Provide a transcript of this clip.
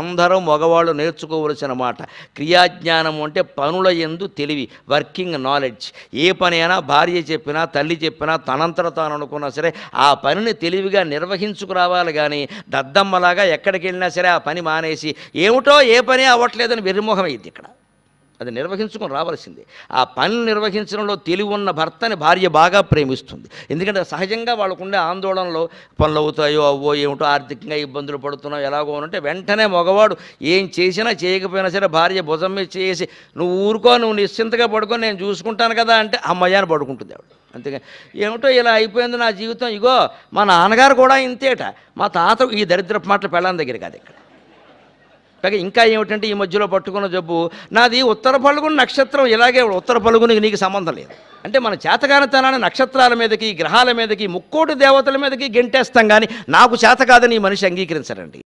అందరం మగవాళ్ళు నేర్చుకోవలసిన మాట క్రియాజ్ఞానం అంటే పనుల ఎందు తెలివి వర్కింగ్ నాలెడ్జ్ ఏ పనైనా భార్య చెప్పినా తల్లి చెప్పినా తనంతట తాను అనుకున్నా సరే ఆ పనిని తెలివిగా నిర్వహించుకురావాలి కానీ దద్దమ్మలాగా ఎక్కడికి వెళ్ళినా సరే ఆ పని మానేసి ఏమిటో ఏ పని అవ్వట్లేదని వెర్రిమోహం ఇక్కడ అది నిర్వహించుకొని రావాల్సిందే ఆ పని నిర్వహించడంలో తెలివి ఉన్న భర్తని భార్య బాగా ప్రేమిస్తుంది ఎందుకంటే సహజంగా వాళ్ళకుండే ఆందోళనలో పనులు అవుతాయో అవ్వో ఏమిటో ఆర్థికంగా ఇబ్బందులు పడుతున్నావు ఎలాగో అంటే వెంటనే మగవాడు ఏం చేసినా చేయకపోయినా సరే భార్య భుజం చేసి నువ్వు ఊరుకో నువ్వు నిశ్చింతగా పడుకొని నేను చూసుకుంటాను కదా అంటే అమ్మయ్యాన్ని పడుకుంటుంది ఆవిడ అంతేగా ఏమిటో ఇలా అయిపోయింది నా జీవితం ఇగో మా నాన్నగారు కూడా ఇంతేట మా తాత ఈ దరిద్రపు మాటలు పెళ్ళాం దగ్గర కాదు ఇక్కడ పైగా ఇంకా ఏమిటంటే ఈ మధ్యలో పట్టుకున్న జబ్బు నాది ఉత్తర పలుగుని నక్షత్రం ఇలాగే ఉత్తర పలుగునికి నీకు సంబంధం లేదు అంటే మన చేతకానితనాన్ని నక్షత్రాల మీదకి గ్రహాల మీదకి ముక్కోటి దేవతల మీదకి గెంటేస్తాం కానీ నాకు చేత కాదని ఈ మనిషి అంగీకరించరండి